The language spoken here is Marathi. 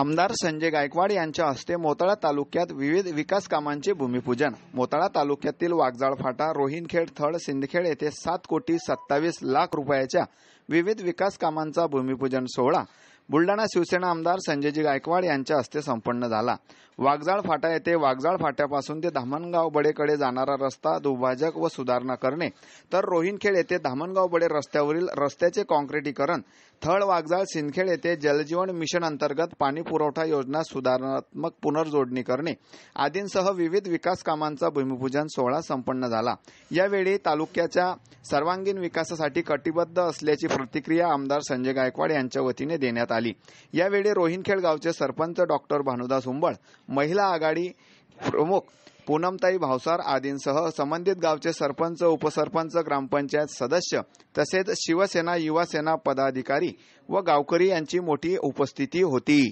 आमदार संजय गायकवाड यांच्या हस्ते मोताळा तालुक्यात विविध विकास कामांचे भूमिपूजन मोताळा तालुक्यातील वागजाळ फाटा रोहिणखेड थळ सिंदखेड येथे सात कोटी सत्तावीस लाख रुपयाच्या विविध विकास कामांचा भूमिपूजन सोहळा बुलडाणा शिवसेना आमदार संजयजी गायकवाड यांच्या हस्ते संपन्न झाला वाघजाळ फाटा येथे वाघजाळ फाट्यापासून ते धामणगाव बडेकडे जाणारा रस्ता दुभाजक व सुधारणा करणे तर रोहिणखेड येथे धामणगाव बडे रस्त्यावरील रस्त्याचे कॉन्क्रिटीकरण थळ वाघजाळ सिंदखेड येथे जलजीवन मिशन अंतर्गत पाणी पुरवठा योजना सुधारणात्मक पुनर्जोडणी करणे आदींसह विविध विकास कामांचा भूमिपूजन सोहळा संपन्न झाला यावेळी तालुक्याच्या सर्वांगीण विकासासाठी कटिबद्ध असल्याची प्रतिक्रिया आमदार संजय गायकवाड यांच्या वतीने देण्यात आली यावेळी रोहिणखेड गावचे सरपंच डॉक्टर भानुदास हुंबळ महिला आघाडी प्रमुख पूनमताई भावसार आदींसह संबंधित गावचे सरपंच उपसरपंच ग्रामपंचायत सदस्य तसेच शिवसेना युवासेना पदाधिकारी व गावकरी यांची मोठी उपस्थिती होती